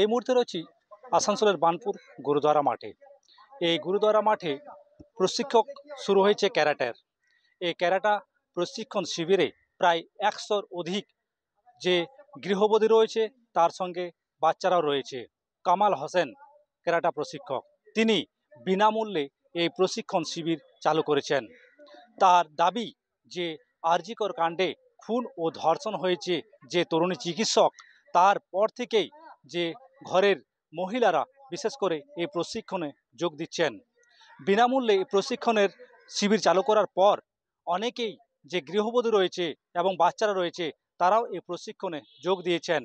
এই মুহূর্তে রয়েছি আসানসোলের বানপুর গুরুদ্বারা মাঠে এই গুরুদ্বারা মাঠে প্রশিক্ষক শুরু হয়েছে ক্যারাটার এই ক্যারাটা প্রশিক্ষণ শিবিরে প্রায় একশোর অধিক যে গৃহবধী রয়েছে তার সঙ্গে বাচ্চারাও রয়েছে কামাল হোসেন ক্যারাটা প্রশিক্ষক তিনি বিনামূল্যে এই প্রশিক্ষণ শিবির চালু করেছেন তার দাবি যে আরজিকর কাণ্ডে খুন ও ধর্ষণ হয়েছে যে তরুণী চিকিৎসক তারপর থেকেই যে ঘরের মহিলারা বিশেষ করে এই প্রশিক্ষণে যোগ দিচ্ছেন বিনামূল্যে এই প্রশিক্ষণের শিবির চালু করার পর অনেকেই যে গৃহবধূ রয়েছে এবং বাচ্চারা রয়েছে তারাও এই প্রশিক্ষণে যোগ দিয়েছেন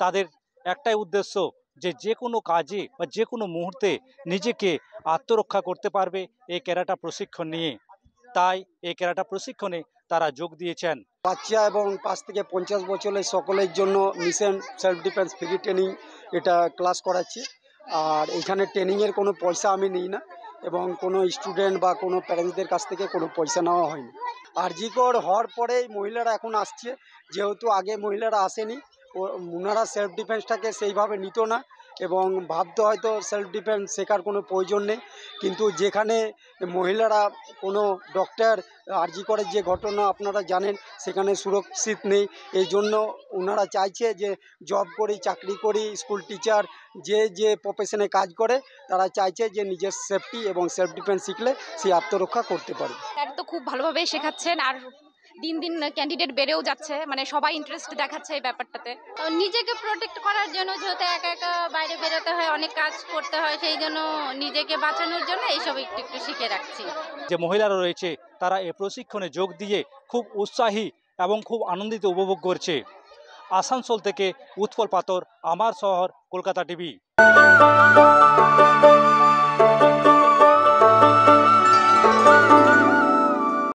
তাদের একটাই উদ্দেশ্য যে যে কোনো কাজে বা যে কোনো মুহূর্তে নিজেকে আত্মরক্ষা করতে পারবে এই ক্যারাটা প্রশিক্ষণ নিয়ে তাই এই ক্যারাটা প্রশিক্ষণে তারা যোগ দিয়েছেন বাচ্চা এবং পাঁচ থেকে পঞ্চাশ বছরের সকলের জন্য mission self defence free training এটা ক্লাস করাচ্ছি আর এখানে ট্রেনিংয়ের কোনো পয়সা আমি নিই না এবং কোনো স্টুডেন্ট বা কোনো প্যারেন্টসদের কাছ থেকে কোনো পয়সা নেওয়া হয়নি আর জিকর হওয়ার পরেই মহিলারা এখন আসছে যেহেতু আগে মহিলারা আসেনি ওনারা সেলফ ডিফেন্সটাকে সেইভাবে নিত না এবং ভাবতে হয়তো সেলফ ডিফেন্স শেখার কোনো প্রয়োজন নেই কিন্তু যেখানে মহিলারা কোনো ডক্টর আর্জি করে যে ঘটনা আপনারা জানেন সেখানে সুরক্ষিত নেই এই জন্য ওনারা চাইছে যে জব করি চাকরি করি স্কুল টিচার যে যে প্রফেশনে কাজ করে তারা চাইছে যে নিজের সেফটি এবং সেলফ ডিফেন্স শিখলে সেই আত্মরক্ষা করতে পারে তো খুব ভালোভাবেই শেখাচ্ছেন আর দিন দিন ক্যান্ডিডেট বেড়েও যাচ্ছে মানে সবাই ইন্টারেস্ট দেখাচ্ছে এই ব্যাপারটাতে নিজেকে প্রোটেক্ট করার জন্য যেহেতু একা একা বাইরে বেরোতে হয় অনেক কাজ করতে হয় সেই জন্য নিজেকে বাঁচানোর জন্য এইসব একটু একটু শিখে রাখছি যে মহিলারা রয়েছে তারা এ প্রশিক্ষণে যোগ দিয়ে খুব উৎসাহী এবং খুব আনন্দিত উপভোগ করছে আসানসোল থেকে উৎপল পাতর আমার শহর কলকাতা টিভি